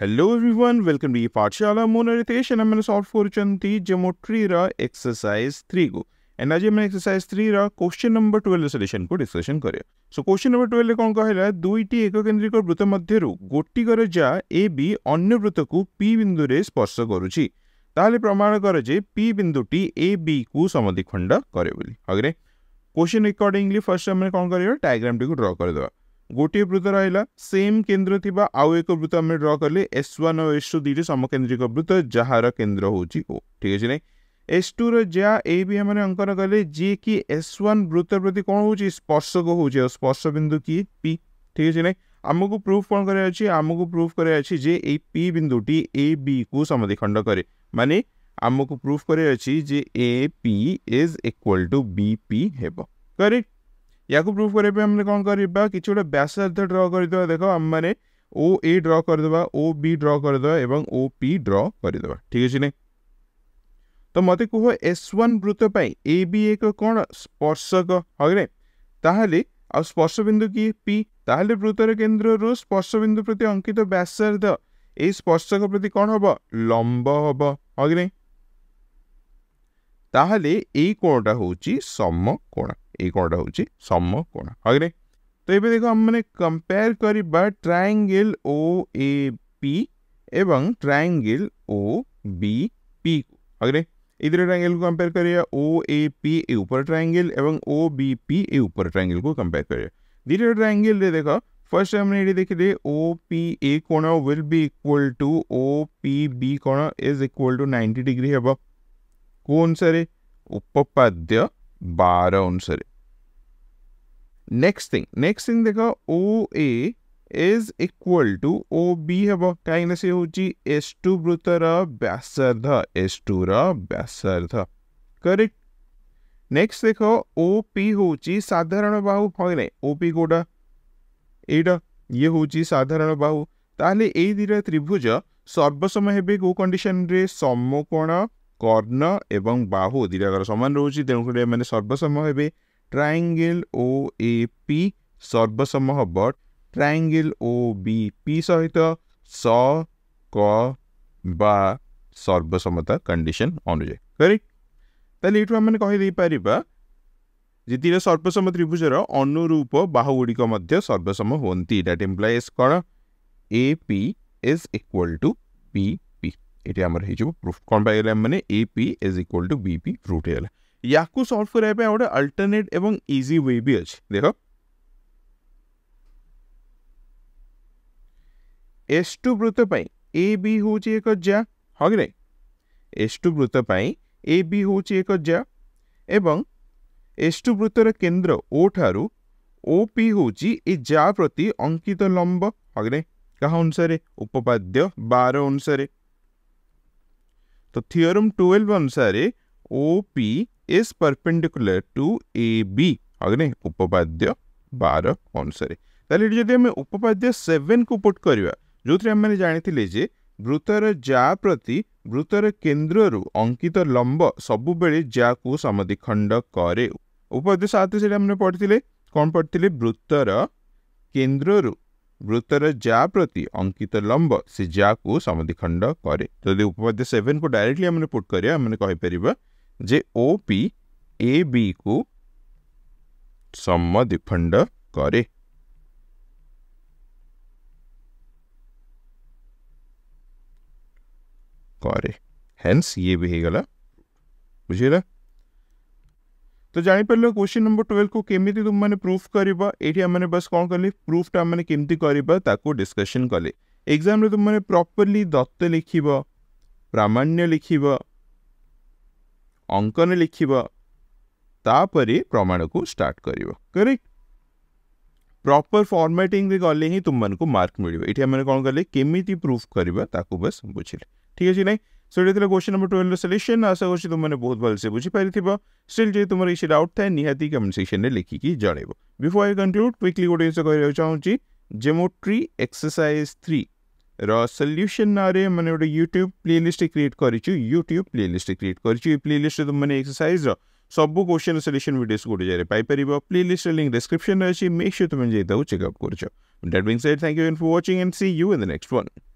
hello everyone welcome to Pathshala Mona Ritesh and I'm going to solve for रा exercise Ra 3 को and आज मैं exercise three रा question number twelve solution को discussion करे so question number twelve कौन कहला दुईटी एक केन्द्रिक वृत्त मध्य गोटिकर जा ए बी अन्य वृत्त को पी बिंदु रे स्पर्श करुच्ची ताहले प्रमाण कर जे पी बिंदु टी ए बी को समद्विखंड करे बोली अगरे क्वेश्चन अकॉर्डिंगली फर्स्ट हमने कौन कर डायग्राम टी को कर करदेवा ଗୋଟିଏ ବୃତ୍ତ ରହିଲା ସେମ୍ କେନ୍ଦ୍ର ଥିବା ଆଉ ଏକ ବୃତ୍ତ ଆମେ ଡ୍ର କଲେ ଏସ୍ ୱାନ୍ ଆଉ ଏସ୍ ଟୁ ଦୁଇଟି ସମକେନ୍ଦ୍ରିକ ବୃତ୍ତ ଯାହାର କେନ୍ଦ୍ର ହେଉଛି ଓ ଠିକ୍ ଅଛି ନାଇଁ ଏସ୍ ଟୁର ଯାହା ଏଇ ବି ଆମେ ଅଙ୍କନ କଲେ ଯିଏକି ଏସ୍ ୱାନ୍ ବୃତ୍ତ ପ୍ରତି କ'ଣ ହେଉଛି ସ୍ପର୍ଶକ ହେଉଛି ଆଉ ସ୍ପର୍ଶ ବିନ୍ଦୁ କିଏ ପି ଠିକ୍ ଅଛି ନାଇଁ ଆମକୁ ପ୍ରୁଫ୍ କ'ଣ କରିବାର ଅଛି ଆମକୁ ପ୍ରୁଫ୍ କରିବାର ଅଛି ଯେ ଏଇ ପି ବିନ୍ଦୁଟି ଏ ବିକୁ ସମଧିଖଣ୍ଡ କରେ ମାନେ ଆମକୁ ପ୍ରୁଫ୍ କରିବାର ଅଛି ଯେ A P is equal to B P ହେବ କରେକ୍ଟ ୟାକୁ ପ୍ରୁଭ୍ କରିବା ପାଇଁ ଆମେ କ'ଣ କରିବା କିଛି ଗୋଟେ ବ୍ୟାସାର୍ଥ ଡ୍ର କରିଦେବା ଦେଖ ଆମେମାନେ ଓ ଏ ଡ୍ର କରିଦେବା ଓ ବି ଡ୍ର କରିଦେବା ଏବଂ ଓ ପି ଡ୍ର କରିଦେବା ଠିକ୍ ଅଛି ନା ତ ମୋତେ କୁହ ଏସ୍ ୱାନ୍ ବୃତ୍ତ ପାଇଁ ଏ ବି ଏକ କ'ଣ ସ୍ପର୍ଶକ ହଁ ନାହିଁ ତାହେଲେ ଆଉ ସ୍ପର୍ଶବିନ୍ଦୁ କିଏ ପି ତାହେଲେ ବୃତ୍ତର କେନ୍ଦ୍ରରୁ ସ୍ପର୍ଶବିନ୍ଦୁ ପ୍ରତି ଅଙ୍କିତ ବ୍ୟାସାର୍ଦ୍ଧ ଏହି ସ୍ପର୍ଶକ ପ୍ରତି କ'ଣ ହେବ ଲମ୍ବ ହେବ ହଁ କି ନାହିଁ ତାହେଲେ ଏଇ କୋଣଟା ହେଉଛି ସମକୋଣ एक अर्ड हूँ सम कोण तो ये देख आम मैंने कंपेयर करवा ट्राएंगल ओ ए पी एवं ट्राएंगल ओ बी पी को अग्रे ये ट्राएंगल को कंपेयर करिए ओ ए पी ए उपर ट्राएंगल और ओ बी पी ए उपर ट्राएंगल को कंपेयर कर दुटा ट्राएंगल देख फर्स्ट हमने ये देखिले ओ पी ए कोण will be equal to O P B कोण is equal to ninety degree हे कौन सारे उपाद्य बारह अनुसार नेक्स्ट थिंग नेक्स्ट थिंग देखो O A is equal to O B हे कहीं सी हूँ एस टू वृतर व्यासार्ध एस टू र्यासार्ध करेक्ट नेक्स्ट देख ओ पी हूँ साधारण बाहु हाँ ना ओ पी कौटा यहाँ ये हूँ साधारण बाहु ताहले यही दुटा त्रिभुज सर्वसम हे कौ कंडीशन रे কর্ণ এবং বাহু দুইটাকর সমান রয়েছে তেমনি এমনি সর্বসম হবে ট্রায়াঙ্গেল ও এ পি সর্বসম হব ট্রায়াঙ্গেল ও বি পি সহিত স ক বা সর্বসমতা কন্ডিশন অনুযায়ী করেক্ট তাহলে এটু আমি কহিপারা যে দুইটা সর্বসম ত্রিভুজর অনুরূপ বাহুগুড়িক মধ্যে সর্বসম হুম দ্যাট ইমপ্লাইজ কণ A P is equal to P এটা আমার হয়ে যাব প্রুফ কম্পাইলাম মানে A P is equal to BP ରୁଟ୍ ହେଇଗଲା ୟାକୁ ସଲ୍ଭ କରିବା ପାଇଁ ଗୋଟେ ଅଲ୍ଟରନେଟ୍ ଏବଂ ଇଜି ୱେ ବି ଅଛି ଦେଖ ଏସ୍ ଟୁ ବୃତ୍ତ ପାଇଁ ଏ ବି ହେଉଛି ଏକ ଜ୍ୟା ହଁ କି ନାହିଁ ଏସ୍ ଟୁ ବୃତ୍ତ ପାଇଁ ଏ ବି ହେଉଛି ଏକ ଜ୍ୟା ଏବଂ ଏସ୍ ଟୁ ବୃତ୍ତର କେନ୍ଦ୍ର ଓ ଠାରୁ ଓ ପି ହେଉଛି ଏ ଜ୍ୟା ପ୍ରତି ଅଙ୍କିତ ଲମ୍ବ ହଁ କି ନାହିଁ କାହା ଅନୁସାରେ ଉପପାଦ୍ୟ ବାର ଅନୁସାରେ तो थियोरम ट्वेल्व अनुसार O P is perpendicular to A B अग्नि उपपाद्य बार अनुसार তাহলে এটি যদি আমি উপপাদ্য সেভেনকে পুট କରିବା ଯେଉଁଥିରେ ଆମେମାନେ ଜାଣିଥିଲେ ଯେ ବୃତ୍ତର ଯା ପ୍ରତି ବୃତ୍ତର କେନ୍ଦ୍ରରୁ ଅଙ୍କିତ ଲମ୍ବ ସବୁବେଳେ ଯାକୁ ସମଧିଖଣ୍ଡ କରେ ଉପପାଦ୍ୟ ସାତ ସେଠି ଆମେ ପଢ଼ିଥିଲେ କ'ଣ ପଢ଼ିଥିଲେ ବୃତ୍ତର କେନ୍ଦ୍ରରୁ वृत्तर जा प्रति अंकित लंब से जा को समधिखंड करे जदि तो उपपाद्य सेवेन को डायरेक्टली हमने पुट करिया हमने आम कहीपर जे ओपी ए बी को समद्विखंड करे करे हेन्स ये भी है गला बुझेगा तो जापरल क्वेश्चन नंबर ट्वेल्व को केमी तुम मैंने प्रूफ कर बस कौन कले प्रूफ्टा मैंने केमती करसकसन कले एक्जाम तुम मैंने प्रपर्ली दत्त लिख प्रामाण्य लिख अंकन लिख प्रमाण को स्टार्ट करेक्ट प्रॉपर फॉर्मेटिंग भी गले ही तुमको मार्क मिले ये कौन कले केमी प्रूफ करवा बस बुझे ठीक अच्छे ना सो ये क्वेश्चन नंबर ट्वेल्व सल्यूशन आशा कर तुमने बहुत भलसे बुझी पारि स्टिल जो तुम्हारे किसी डाउट थे निहाती कमेंट सेक्शन में लिखिकी जन बिफोर आई कंक्लूड क्विकली गोटे जिस कह चाहिए जेमोट्री एक्सरसाइज थ्री रल्यूसन ना मैंने गोटे यूट्यूब प्ले लिस्ट क्रिएट करूँ यूट्यूब प्ले लिस्ट क्रिएट कर प्ले लिस्ट तुमने एक्सरसाइज सब क्वेश्चन सल्यूशन भिडियोस गोटे जगह पाइपर प्ले लिस्ट लिंक डिस्क्रिप्शन अच्छी मेक् तुम्हें तुम जाइए चेकआउट कर that being said thank you for watching and see you in the next one